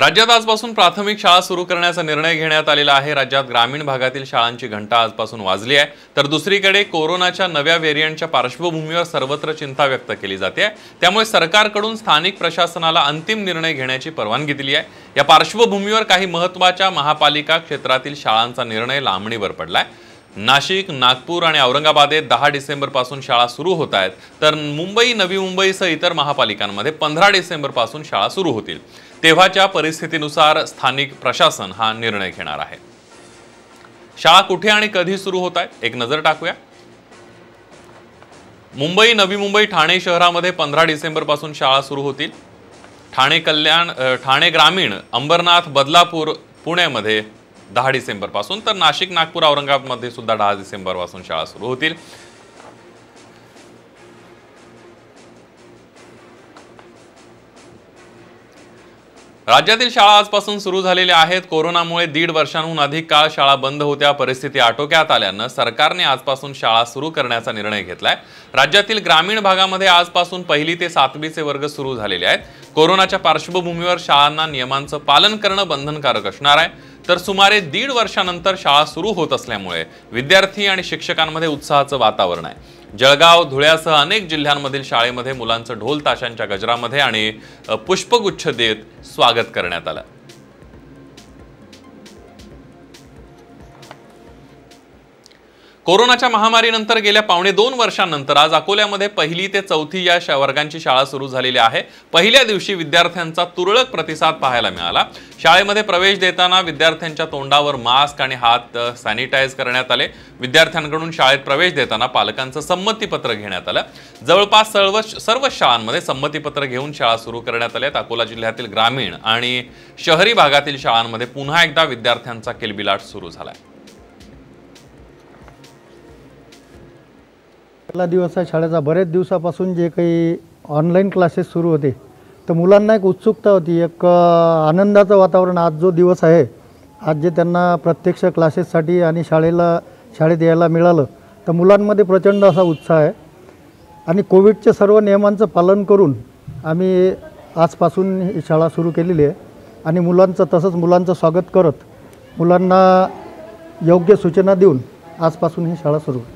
राज्यात आजपासून प्राथमिक शाळा सुरू करण्याचा निर्णय घेण्यात आलेला आहे राज्यात ग्रामीण भागातील शाळांची घंटा आजपासून वाजली आहे तर दुसरीकडे कोरोनाच्या नव्या व्हेरियंटच्या पार्श्वभूमीवर सर्वत्र चिंता व्यक्त केली जाते त्यामुळे सरकारकडून स्थानिक प्रशासनाला अंतिम निर्णय घेण्याची परवानगी दिली आहे या पार्श्वभूमीवर काही महत्त्वाच्या महापालिका क्षेत्रातील शाळांचा निर्णय लांबणीवर पडला आहे नाशिक नागपूर आणि औरंगाबाद येथे दहा डिसेंबरपासून शाळा सुरू होत आहेत तर मुंबई नवी मुंबईसह इतर महापालिकांमध्ये पंधरा डिसेंबरपासून शाळा सुरू होतील तेव्हाच्या परिस्थितीनुसार स्थानिक प्रशासन हा निर्णय घेणार आहे शाळा कुठे आणि कधी सुरू होत आहेत एक नजर टाकूया मुंबई नवी मुंबई ठाणे शहरामध्ये पंधरा डिसेंबरपासून शाळा सुरू होतील ठाणे कल्याण ठाणे ग्रामीण अंबरनाथ बदलापूर पुण्यामध्ये दहा डिसेंबरपासून तर नाशिक नागपूर औरंगाबादमध्ये सुद्धा दहा डिसेंबरपासून शाळा सुरू होतील राज्यातील शाळा आजपासून सुरू झालेल्या आहेत कोरोनामुळे दीड वर्षांहून अधिक काळ शाळा बंद होत्या परिस्थिती आटोक्यात आल्यानं सरकारने आजपासून शाळा सुरू करण्याचा निर्णय घेतलाय राज्यातील ग्रामीण भागामध्ये आजपासून पहिली ते सातवीचे वर्ग सुरू झालेले आहेत कोरोनाच्या पार्श्वभूमीवर शाळांना नियमांचं पालन करणं बंधनकारक असणार आहे तर सुमारे दीड वर्षानंतर शाळा सुरू होत असल्यामुळे विद्यार्थी आणि शिक्षकांमध्ये उत्साहाचं वातावरण आहे जळगाव धुळ्यासह अनेक जिल्ह्यांमधील शाळेमध्ये मुलांचं ढोल ताशांच्या गजरामध्ये आणि पुष्पगुच्छ देत स्वागत करण्यात आलं कोरोनाच्या महामारीनंतर गेल्या पावणे दोन वर्षांनंतर आज अकोल्यामध्ये पहिली ते चौथी या वर्गांची शाळा सुरू झालेली आहे पहिल्या दिवशी विद्यार्थ्यांचा तुरळक प्रतिसाद पाहायला मिळाला शाळेमध्ये प्रवेश देताना विद्यार्थ्यांच्या तोंडावर मास्क आणि हात सॅनिटाईज करण्यात आले विद्यार्थ्यांकडून शाळेत प्रवेश देताना पालकांचं संमतीपत्र घेण्यात आलं जवळपास सर्व सर्वच शाळांमध्ये संमतीपत्र घेऊन शाळा सुरू करण्यात आल्यात अकोला जिल्ह्यातील ग्रामीण आणि शहरी भागातील शाळांमध्ये पुन्हा एकदा विद्यार्थ्यांचा किलबिलाट सुरू झाला आहे आपला दिवस आहे शाळेचा बरेच दिवसापासून जे काही ऑनलाईन क्लासेस सुरू होते तर मुलांना एक उत्सुकता होती एक आनंदाचं वातावरण आज जो दिवस आहे आज जे त्यांना प्रत्यक्ष क्लासेससाठी आणि शाळेला शाळेत यायला मिळालं तर मुलांमध्ये प्रचंड असा उत्साह आहे आणि कोविडच्या सर्व नियमांचं पालन करून आम्ही आजपासून ही शाळा सुरू केलेली आहे आणि मुलांचं तसंच मुलांचं स्वागत करत मुलांना योग्य सूचना देऊन आजपासून ही शाळा सुरू